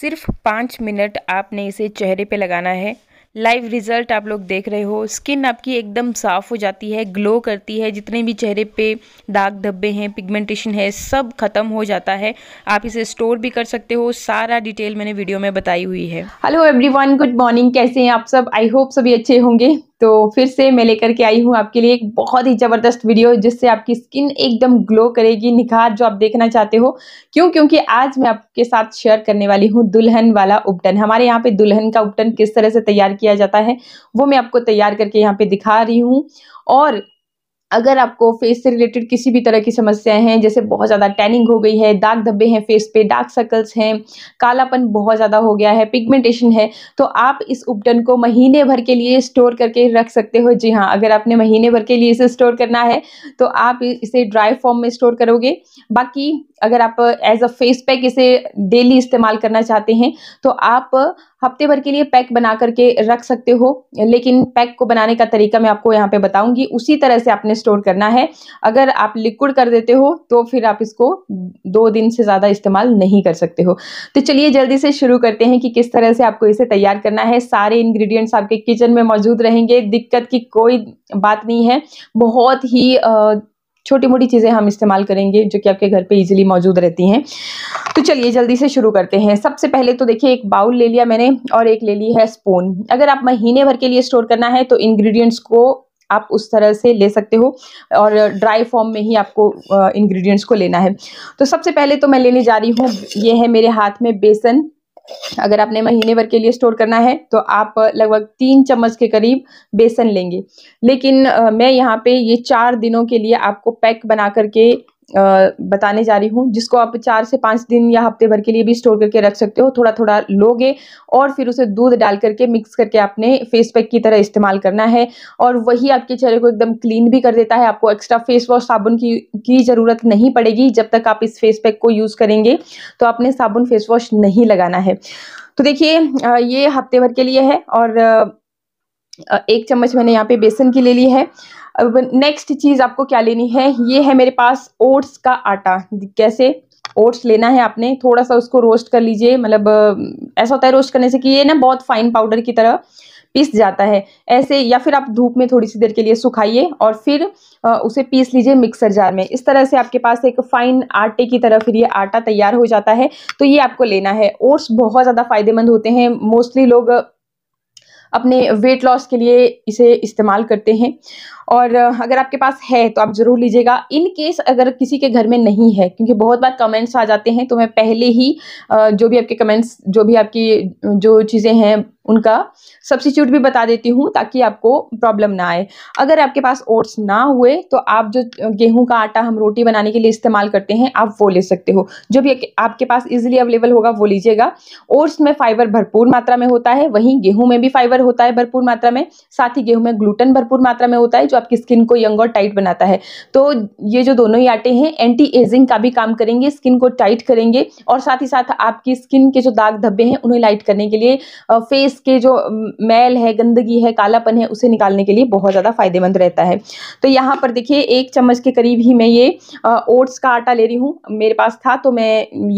सिर्फ पाँच मिनट आपने इसे चेहरे पे लगाना है लाइव रिज़ल्ट आप लोग देख रहे हो स्किन आपकी एकदम साफ़ हो जाती है ग्लो करती है जितने भी चेहरे पे दाग धब्बे हैं पिगमेंटेशन है सब ख़त्म हो जाता है आप इसे स्टोर भी कर सकते हो सारा डिटेल मैंने वीडियो में बताई हुई है हेलो एवरीवन गुड मॉर्निंग कैसे हैं आप सब आई होप सभी अच्छे होंगे तो फिर से मैं लेकर के आई हूँ आपके लिए एक बहुत ही ज़बरदस्त वीडियो जिससे आपकी स्किन एकदम ग्लो करेगी निखार जो आप देखना चाहते हो क्यों क्योंकि आज मैं आपके साथ शेयर करने वाली हूँ दुल्हन वाला उपटन हमारे यहाँ पे दुल्हन का उपटन किस तरह से तैयार किया जाता है वो मैं आपको तैयार करके यहाँ पे दिखा रही हूँ और अगर आपको फेस से रिलेटेड किसी भी तरह की समस्याएं हैं जैसे बहुत ज़्यादा टैनिंग हो गई है दाग धब्बे हैं फेस पे डार्क सर्कल्स हैं कालापन बहुत ज़्यादा हो गया है पिगमेंटेशन है तो आप इस उपटन को महीने भर के लिए स्टोर करके रख सकते हो जी हाँ अगर आपने महीने भर के लिए इसे स्टोर करना है तो आप इसे ड्राई फॉर्म में स्टोर करोगे बाकी अगर आप एज अ फेस पैक इसे डेली इस्तेमाल करना चाहते हैं तो आप uh, हफ्ते भर के लिए पैक बना करके रख सकते हो लेकिन पैक को बनाने का तरीका मैं आपको यहाँ पे बताऊंगी उसी तरह से आपने स्टोर करना है अगर आप लिक्विड कर देते हो तो फिर आप इसको दो दिन से ज़्यादा इस्तेमाल नहीं कर सकते हो तो चलिए जल्दी से शुरू करते हैं कि किस तरह से आपको इसे तैयार करना है सारे इन्ग्रीडियंट्स आपके किचन में मौजूद रहेंगे दिक्कत की कोई बात नहीं है बहुत ही uh, छोटी मोटी चीज़ें हम इस्तेमाल करेंगे जो कि आपके घर पे इजीली मौजूद रहती हैं तो चलिए जल्दी से शुरू करते हैं सबसे पहले तो देखिए एक बाउल ले लिया मैंने और एक ले ली है स्पून अगर आप महीने भर के लिए स्टोर करना है तो इन्ग्रीडियंट्स को आप उस तरह से ले सकते हो और ड्राई फॉर्म में ही आपको इंग्रेडिएंट्स को लेना है तो सबसे पहले तो मैं लेने जा रही हूँ ये है मेरे हाथ में बेसन अगर आपने महीने भर के लिए स्टोर करना है तो आप लगभग तीन चम्मच के करीब बेसन लेंगे लेकिन मैं यहाँ पे ये चार दिनों के लिए आपको पैक बना करके बताने जा रही हूँ जिसको आप चार से पाँच दिन या हफ्ते भर के लिए भी स्टोर करके रख सकते हो थोड़ा थोड़ा लोगे और फिर उसे दूध डाल करके मिक्स करके आपने फेस पैक की तरह इस्तेमाल करना है और वही आपके चेहरे को एकदम क्लीन भी कर देता है आपको एक्स्ट्रा फेस वॉश साबुन की की ज़रूरत नहीं पड़ेगी जब तक आप इस फेस पैक को यूज़ करेंगे तो आपने साबुन फेस वॉश नहीं लगाना है तो देखिए ये हफ्ते भर के लिए है और एक चम्मच मैंने यहाँ पे बेसन की ले ली है अब नेक्स्ट चीज़ आपको क्या लेनी है ये है मेरे पास ओट्स का आटा कैसे ओट्स लेना है आपने थोड़ा सा उसको रोस्ट कर लीजिए मतलब ऐसा होता है रोस्ट करने से कि ये ना बहुत फाइन पाउडर की तरह पीस जाता है ऐसे या फिर आप धूप में थोड़ी सी देर के लिए सुखाइए और फिर उसे पीस लीजिए मिक्सर जार में इस तरह से आपके पास एक फाइन आटे की तरह फिर ये आटा तैयार हो जाता है तो ये आपको लेना है ओट्स बहुत ज़्यादा फायदेमंद होते हैं मोस्टली लोग अपने वेट लॉस के लिए इसे इस्तेमाल करते हैं और अगर आपके पास है तो आप ज़रूर लीजिएगा इन केस अगर किसी के घर में नहीं है क्योंकि बहुत बार कमेंट्स आ जाते हैं तो मैं पहले ही जो भी आपके कमेंट्स जो भी आपकी जो चीज़ें हैं उनका सब्सिट्यूट भी बता देती हूँ ताकि आपको प्रॉब्लम ना आए अगर आपके पास ओट्स ना हुए तो आप जो गेहूं का आटा हम रोटी बनाने के लिए इस्तेमाल करते हैं आप वो ले सकते हो जो भी आपके पास इजीली अवेलेबल होगा वो लीजिएगा ओट्स में फाइबर भरपूर मात्रा में होता है वहीं गेहूँ में भी फाइबर होता है भरपूर मात्रा में साथ ही गेहूँ में ग्लूटन भरपूर मात्रा में होता है जो आपकी स्किन को यंग और टाइट बनाता है तो ये जो दोनों ही आटे हैं एंटी एजिंग का भी काम करेंगे स्किन को टाइट करेंगे और साथ ही साथ आपकी स्किन के जो दाग धब्बे हैं उन्हें लाइट करने के लिए फेस के जो मैल है गंदगी है कालापन है उसे निकालने के लिए बहुत ज़्यादा फायदेमंद रहता है तो यहाँ पर देखिए एक चम्मच के करीब ही मैं ये ओट्स का आटा ले रही हूँ मेरे पास था तो मैं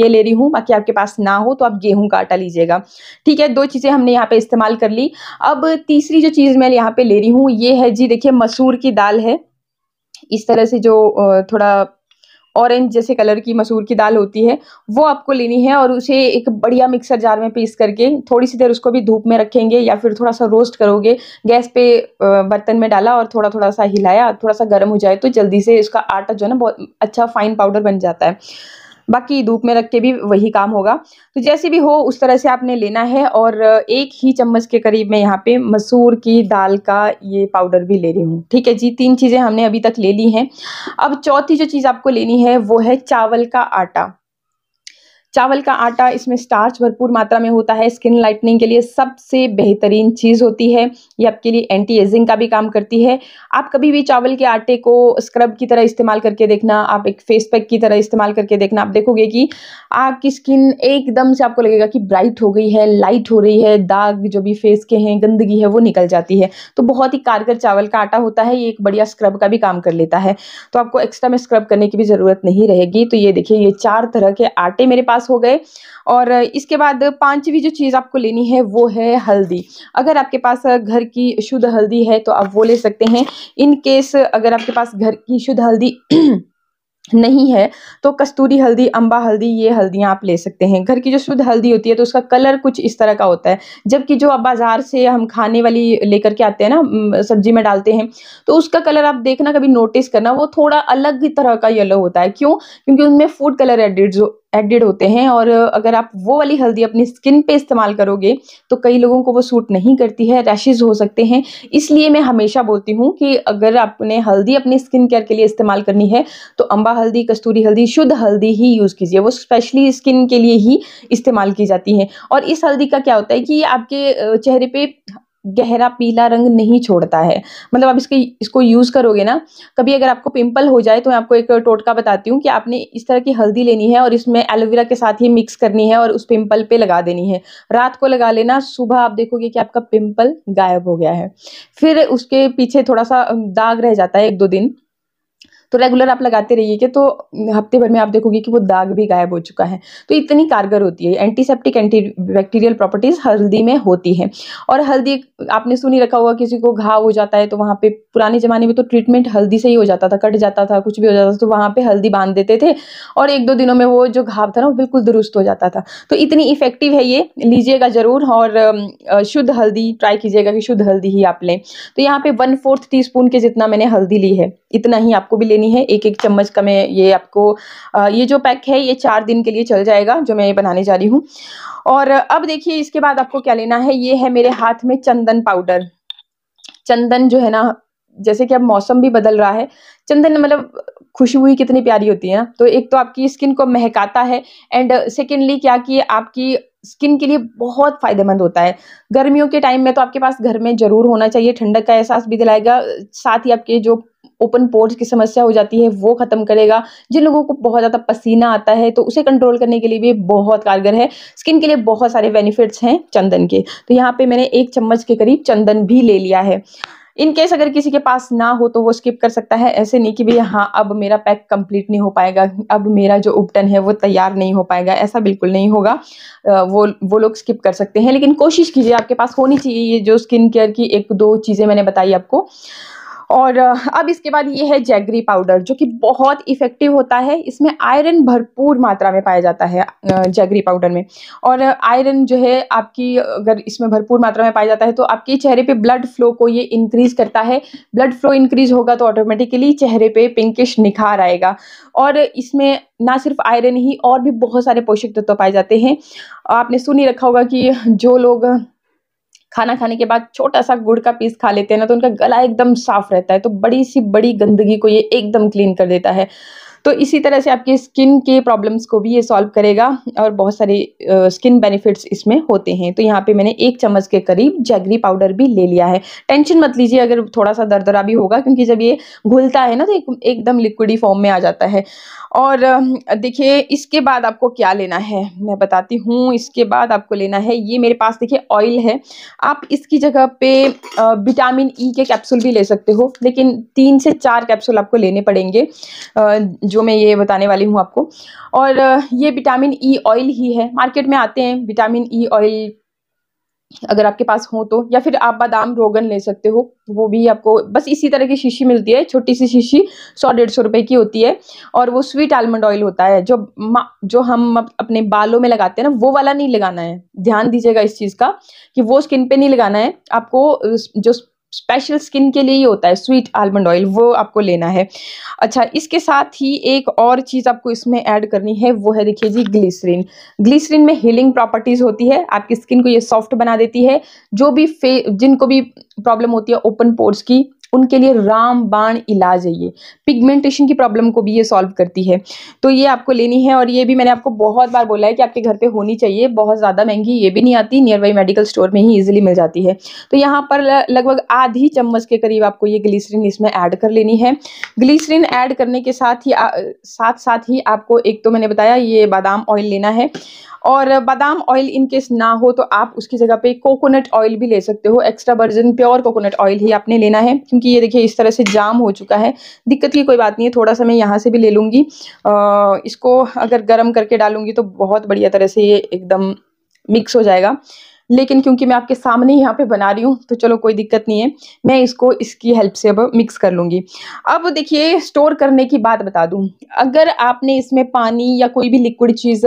ये ले रही हूँ बाकी आपके पास ना हो तो आप गेहूँ का आटा लीजिएगा ठीक है दो चीज़ें हमने यहाँ पर इस्तेमाल कर ली अब तीसरी जो चीज़ मैं यहाँ पर ले रही हूँ ये है जी देखिए मसूर मसूर की दाल है इस तरह से जो थोड़ा ऑरेंज जैसे कलर की मसूर की दाल होती है वो आपको लेनी है और उसे एक बढ़िया मिक्सर जार में पीस करके थोड़ी सी देर उसको भी धूप में रखेंगे या फिर थोड़ा सा रोस्ट करोगे गैस पे बर्तन में डाला और थोड़ा थोड़ा सा हिलाया थोड़ा सा गर्म हो जाए तो जल्दी से इसका आटा जो है ना बहुत अच्छा फाइन पाउडर बन जाता है बाकी धूप में रख के भी वही काम होगा तो जैसे भी हो उस तरह से आपने लेना है और एक ही चम्मच के करीब मैं यहाँ पे मसूर की दाल का ये पाउडर भी ले रही हूँ ठीक है जी तीन चीज़ें हमने अभी तक ले ली हैं अब चौथी जो चीज़ आपको लेनी है वो है चावल का आटा चावल का आटा इसमें स्टार्च भरपूर मात्रा में होता है स्किन लाइटनिंग के लिए सबसे बेहतरीन चीज़ होती है ये आपके लिए एंटी एजिंग का भी काम करती है आप कभी भी चावल के आटे को स्क्रब की तरह इस्तेमाल करके देखना आप एक फेस पैक की तरह इस्तेमाल करके देखना आप देखोगे कि आपकी स्किन एकदम से आपको लगेगा कि ब्राइट हो गई है लाइट हो रही है दाग जो भी फेस के हैं गंदगी है वो निकल जाती है तो बहुत ही कारगर चावल का आटा होता है ये एक बढ़िया स्क्रब का भी काम कर लेता है तो आपको एक्स्ट्रा में स्क्रब करने की भी ज़रूरत नहीं रहेगी तो ये देखिए ये चार तरह के आटे मेरे पास पास हो गए और इसके बाद पांचवी जो चीज़ आपको लेनी है वो है हल्दी अगर आपके पास घर की शुद्ध हल्दी है तो आप वो ले सकते हैं इन केस अगर आपके पास घर की शुद्ध हल्दी नहीं है तो कस्तूरी हल्दी अंबा हल्दी ये हल्दियाँ आप ले सकते हैं घर की जो शुद्ध हल्दी होती है तो उसका कलर कुछ इस तरह का होता है जबकि जो अब बाज़ार से हम खाने वाली लेकर के आते हैं ना सब्जी में डालते हैं तो उसका कलर आप देखना कभी नोटिस करना वो थोड़ा अलग तरह का येलो होता है क्यों क्योंकि उनमें फूड कलर एडिड एडिड होते हैं और अगर आप वो वाली हल्दी अपनी स्किन पे इस्तेमाल करोगे तो कई लोगों को वो सूट नहीं करती है रैशेज़ हो सकते हैं इसलिए मैं हमेशा बोलती हूँ कि अगर आपने हल्दी अपनी स्किन केयर के लिए इस्तेमाल करनी है तो अम्बा हल्दी कस्तूरी हल्दी शुद्ध हल्दी ही यूज़ कीजिए वो स्पेशली स्किन के लिए ही इस्तेमाल की जाती है और इस हल्दी का क्या होता है कि आपके चेहरे पर गहरा पीला रंग नहीं छोड़ता है मतलब आप इसके इसको यूज़ करोगे ना कभी अगर आपको पिंपल हो जाए तो मैं आपको एक टोटका बताती हूँ कि आपने इस तरह की हल्दी लेनी है और इसमें एलोवेरा के साथ ही मिक्स करनी है और उस पिंपल पे लगा देनी है रात को लगा लेना सुबह आप देखोगे कि आपका पिंपल गायब हो गया है फिर उसके पीछे थोड़ा सा दाग रह जाता है एक दो दिन तो रेगुलर आप लगाते कि तो हफ्ते भर में आप देखोगे कि वो दाग भी गायब हो चुका है तो इतनी कारगर होती है एंटीसेप्टिक एंटी बैक्टीरियल प्रॉपर्टीज़ हल्दी में होती है और हल्दी आपने सुनी रखा होगा किसी को घाव हो जाता है तो वहाँ पे पुराने ज़माने में तो ट्रीटमेंट हल्दी से ही हो जाता था कट जाता था कुछ भी हो जाता था तो वहाँ पे हल्दी बांध देते थे और एक दो दिनों में वो जो घाव था ना वो बिल्कुल दुरुस्त हो जाता था तो इतनी इफेक्टिव है ये लीजिएगा ज़रूर और शुद्ध हल्दी ट्राई कीजिएगा कि शुद्ध हल्दी ही आप लें तो यहाँ पे वन फोर्थ टी स्पून के जितना मैंने हल्दी ली है इतना ही आपको भी लेनी है एक एक चम्मच का मैं ये आपको ये जो पैक है ये चार दिन के लिए चल जाएगा जो मैं ये बनाने जा रही हूँ और अब देखिए इसके बाद आपको क्या लेना है ये है मेरे हाथ में चंदन पाउडर चंदन जो है ना जैसे कि अब मौसम भी बदल रहा है चंदन मतलब खुशबू ही कितनी प्यारी होती है तो एक तो आपकी स्किन को महकाता है एंड सेकेंडली क्या कि आपकी स्किन के लिए बहुत फायदेमंद होता है गर्मियों के टाइम में तो आपके पास घर में जरूर होना चाहिए ठंडक का एहसास भी दिलाएगा साथ ही आपके जो ओपन पोर्ट की समस्या हो जाती है वो ख़त्म करेगा जिन लोगों को बहुत ज़्यादा पसीना आता है तो उसे कंट्रोल करने के लिए भी बहुत कारगर है स्किन के लिए बहुत सारे बेनिफिट्स हैं चंदन के तो यहाँ पर मैंने एक चम्मच के करीब चंदन भी ले लिया है इन केस अगर किसी के पास ना हो तो वो स्किप कर सकता है ऐसे नहीं कि भैया हाँ अब मेरा पैक कंप्लीट नहीं हो पाएगा अब मेरा जो उपटन है वो तैयार नहीं हो पाएगा ऐसा बिल्कुल नहीं होगा वो वो लोग स्किप कर सकते हैं लेकिन कोशिश कीजिए आपके पास होनी चाहिए ये जो स्किन केयर की एक दो चीज़ें मैंने बताई आपको और अब इसके बाद ये है जैगरी पाउडर जो कि बहुत इफ़ेक्टिव होता है इसमें आयरन भरपूर मात्रा में पाया जाता है जैगरी पाउडर में और आयरन जो है आपकी अगर इसमें भरपूर मात्रा में पाया जाता है तो आपके चेहरे पे ब्लड फ्लो को ये इंक्रीज़ करता है ब्लड फ्लो इंक्रीज़ होगा तो ऑटोमेटिकली चेहरे पर पिंकिश निखार आएगा और इसमें ना सिर्फ आयरन ही और भी बहुत सारे पोषक तत्व तो पाए जाते हैं आपने सुन ही रखा होगा कि जो लोग खाना खाने के बाद छोटा सा गुड़ का पीस खा लेते हैं ना तो उनका गला एकदम साफ रहता है तो बड़ी सी बड़ी गंदगी को ये एकदम क्लीन कर देता है तो इसी तरह से आपकी स्किन के प्रॉब्लम्स को भी ये सॉल्व करेगा और बहुत सारे स्किन बेनिफिट्स इसमें होते हैं तो यहाँ पे मैंने एक चम्मच के करीब जैगरी पाउडर भी ले लिया है टेंशन मत लीजिए अगर थोड़ा सा दरदरा भी होगा क्योंकि जब ये घुलता है ना तो एकदम लिक्विडी फॉर्म में आ जाता है और देखिए इसके बाद आपको क्या लेना है मैं बताती हूँ इसके बाद आपको लेना है ये मेरे पास देखिए ऑयल है आप इसकी जगह पे विटामिन ई e के कैप्सूल भी ले सकते हो लेकिन तीन से चार कैप्सूल आपको लेने पड़ेंगे जो मैं ये बताने वाली हूँ आपको और ये विटामिन ई ऑयल ही है मार्केट में आते हैं विटामिन ई ऑयल अगर आपके पास हो तो या फिर आप बादाम रोगन ले सकते हो तो वो भी आपको बस इसी तरह की शीशी मिलती है छोटी सी शीशी सौ डेढ़ सौ रुपये की होती है और वो स्वीट आलमंड ऑयल होता है जो जो हम अपने बालों में लगाते हैं ना वो वाला नहीं लगाना है ध्यान दीजिएगा इस चीज़ का कि वो स्किन पे नहीं लगाना है आपको जो स्पेशल स्किन के लिए ही होता है स्वीट आलमंड ऑयल वो आपको लेना है अच्छा इसके साथ ही एक और चीज़ आपको इसमें ऐड करनी है वो है देखिए जी ग्लिसरीन ग्लिसरीन में हीलिंग प्रॉपर्टीज़ होती है आपकी स्किन को ये सॉफ्ट बना देती है जो भी फे जिनको भी प्रॉब्लम होती है ओपन पोर्स की उनके लिए रामबाण इलाज है ये पिगमेंटेशन की प्रॉब्लम को भी ये सॉल्व करती है तो ये आपको लेनी है और ये भी मैंने आपको बहुत बार बोला है कि आपके घर पे होनी चाहिए बहुत ज़्यादा महंगी ये भी नहीं आती नियर बाई मेडिकल स्टोर में ही ईजिली मिल जाती है तो यहाँ पर लगभग आधी चम्मच के करीब आपको ये ग्लीसरीन इसमें ऐड कर लेनी है ग्लीसरीन ऐड करने के साथ ही आ, साथ साथ ही आपको एक तो मैंने बताया ये बादाम ऑयल लेना है और बादाम ऑयल इनकेस ना हो तो आप उसकी जगह पे कोकोनट ऑयल भी ले सकते हो extra virgin pure coconut oil ही आपने लेना है क्योंकि ये देखिए इस तरह से जाम हो चुका है दिक्कत की कोई बात नहीं है थोड़ा सा मैं यहाँ से भी ले लूँगी इसको अगर गर्म करके डालूंगी तो बहुत बढ़िया तरह से ये एकदम मिक्स हो जाएगा लेकिन क्योंकि मैं आपके सामने यहाँ पे बना रही हूँ तो चलो कोई दिक्कत नहीं है मैं इसको इसकी हेल्प से अब मिक्स कर लूँगी अब देखिए स्टोर करने की बात बता दूँ अगर आपने इसमें पानी या कोई भी लिक्विड चीज़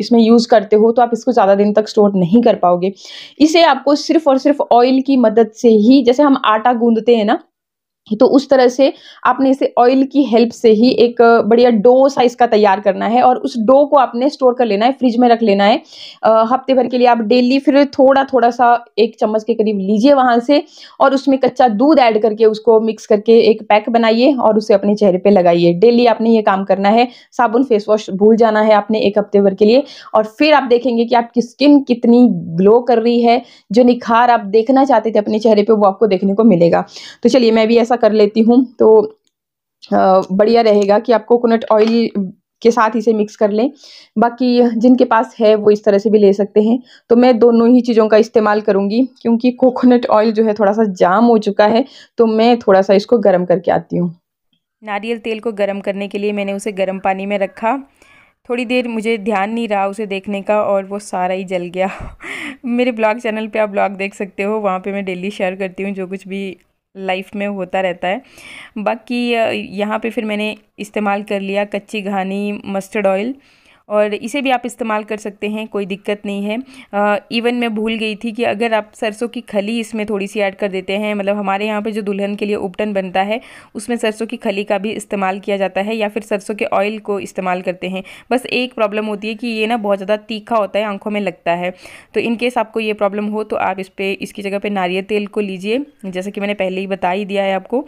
इसमें यूज़ करते हो तो आप इसको ज़्यादा दिन तक स्टोर नहीं कर पाओगे इसे आपको सिर्फ और सिर्फ ऑयल की मदद से ही जैसे हम आटा गूंदते हैं ना तो उस तरह से आपने इसे ऑयल की हेल्प से ही एक बढ़िया डो साइज का तैयार करना है और उस डो को आपने स्टोर कर लेना है फ्रिज में रख लेना है हफ्ते भर के लिए आप डेली फिर थोड़ा थोड़ा सा एक चम्मच के करीब लीजिए वहां से और उसमें कच्चा दूध ऐड करके उसको मिक्स करके एक पैक बनाइए और उसे अपने चेहरे पर लगाइए डेली आपने ये काम करना है साबुन फेस वॉश भूल जाना है आपने एक हफ्ते भर के लिए और फिर आप देखेंगे कि आपकी स्किन कितनी ग्लो कर रही है जो निखार आप देखना चाहते थे अपने चेहरे पर वो आपको देखने को मिलेगा तो चलिए मैं भी ऐसा सा कर लेती हूँ तो बढ़िया रहेगा कि आप कोकोनट ऑयल के साथ इसे मिक्स कर लें बाकी जिनके पास है वो इस तरह से भी ले सकते हैं तो मैं दोनों ही चीज़ों का इस्तेमाल करूँगी क्योंकि कोकोनट ऑयल जो है थोड़ा सा जाम हो चुका है तो मैं थोड़ा सा इसको गर्म करके आती हूँ नारियल तेल को गर्म करने के लिए मैंने उसे गर्म पानी में रखा थोड़ी देर मुझे ध्यान नहीं रहा उसे देखने का और वो सारा ही जल गया मेरे ब्लॉग चैनल पे आप ब्लॉग देख सकते हो वहाँ पे मैं डेली शेयर करती हूँ जो कुछ भी लाइफ में होता रहता है बाकी यहाँ पे फिर मैंने इस्तेमाल कर लिया कच्ची घानी मस्टर्ड ऑयल और इसे भी आप इस्तेमाल कर सकते हैं कोई दिक्कत नहीं है इवन मैं भूल गई थी कि अगर आप सरसों की खली इसमें थोड़ी सी ऐड कर देते हैं मतलब हमारे यहाँ पे जो दुल्हन के लिए उपटन बनता है उसमें सरसों की खली का भी इस्तेमाल किया जाता है या फिर सरसों के ऑयल को इस्तेमाल करते हैं बस एक प्रॉब्लम होती है कि ये ना बहुत ज़्यादा तीखा होता है आँखों में लगता है तो इनकेस आपको ये प्रॉब्लम हो तो आप इस पर इसकी जगह पर नारियल तेल को लीजिए जैसे कि मैंने पहले ही बता ही दिया है आपको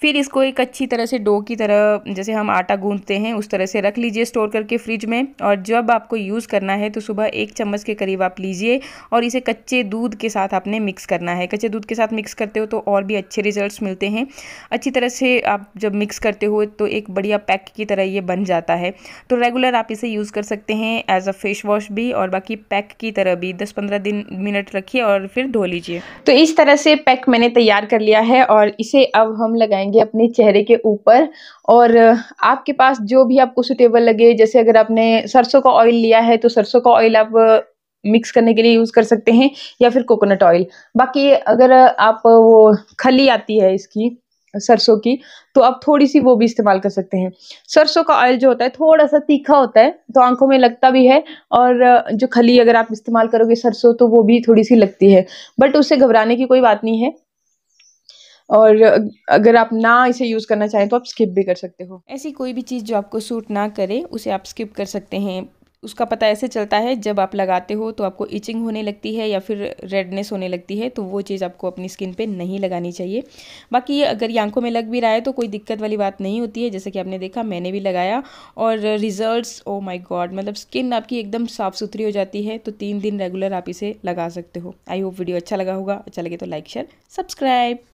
फिर इसको एक अच्छी तरह से डो की तरह जैसे हम आटा गूंथते हैं उस तरह से रख लीजिए स्टोर करके फ्रिज में और जब आपको यूज़ करना है तो सुबह एक चम्मच के करीब आप लीजिए और इसे कच्चे दूध के साथ आपने मिक्स करना है कच्चे दूध के साथ मिक्स करते हो तो और भी अच्छे रिजल्ट्स मिलते हैं अच्छी तरह से आप जब मिक्स करते हो तो एक बढ़िया पैक की तरह ये बन जाता है तो रेगुलर आप इसे यूज़ कर सकते हैं एज अ फेस वॉश भी और बाकी पैक की तरह भी दस पंद्रह दिन मिनट रखिए और फिर धो लीजिए तो इस तरह से पैक मैंने तैयार कर लिया है और इसे अब हम लगाएंगे अपने चेहरे के ऊपर और आपके पास जो भी आपको सुटेबल लगे जैसे अगर आपने सरसों का ऑयल लिया है तो सरसों का ऑयल आप मिक्स करने के लिए यूज़ कर सकते हैं या फिर कोकोनट ऑयल बाकी अगर आप वो खली आती है इसकी सरसों की तो आप थोड़ी सी वो भी इस्तेमाल कर सकते हैं सरसों का ऑयल जो होता है थोड़ा सा तीखा होता है तो आंखों में लगता भी है और जो खली अगर आप इस्तेमाल करोगे सरसों तो वो भी थोड़ी सी लगती है बट उससे घबराने की कोई बात नहीं है और अगर आप ना इसे यूज़ करना चाहें तो आप स्किप भी कर सकते हो ऐसी कोई भी चीज़ जो आपको सूट ना करे उसे आप स्किप कर सकते हैं उसका पता ऐसे चलता है जब आप लगाते हो तो आपको इचिंग होने लगती है या फिर रेडनेस होने लगती है तो वो चीज़ आपको अपनी स्किन पे नहीं लगानी चाहिए बाकी ये अगर ये आंखों में लग भी रहा है तो कोई दिक्कत वाली बात नहीं होती है जैसे कि आपने देखा मैंने भी लगाया और रिजल्ट्स ओ माय गॉड मतलब स्किन आपकी एकदम साफ़ सुथरी हो जाती है तो तीन दिन रेगुलर आप इसे लगा सकते हो आई होप वीडियो अच्छा लगा होगा अच्छा लगे तो लाइक शेयर सब्सक्राइब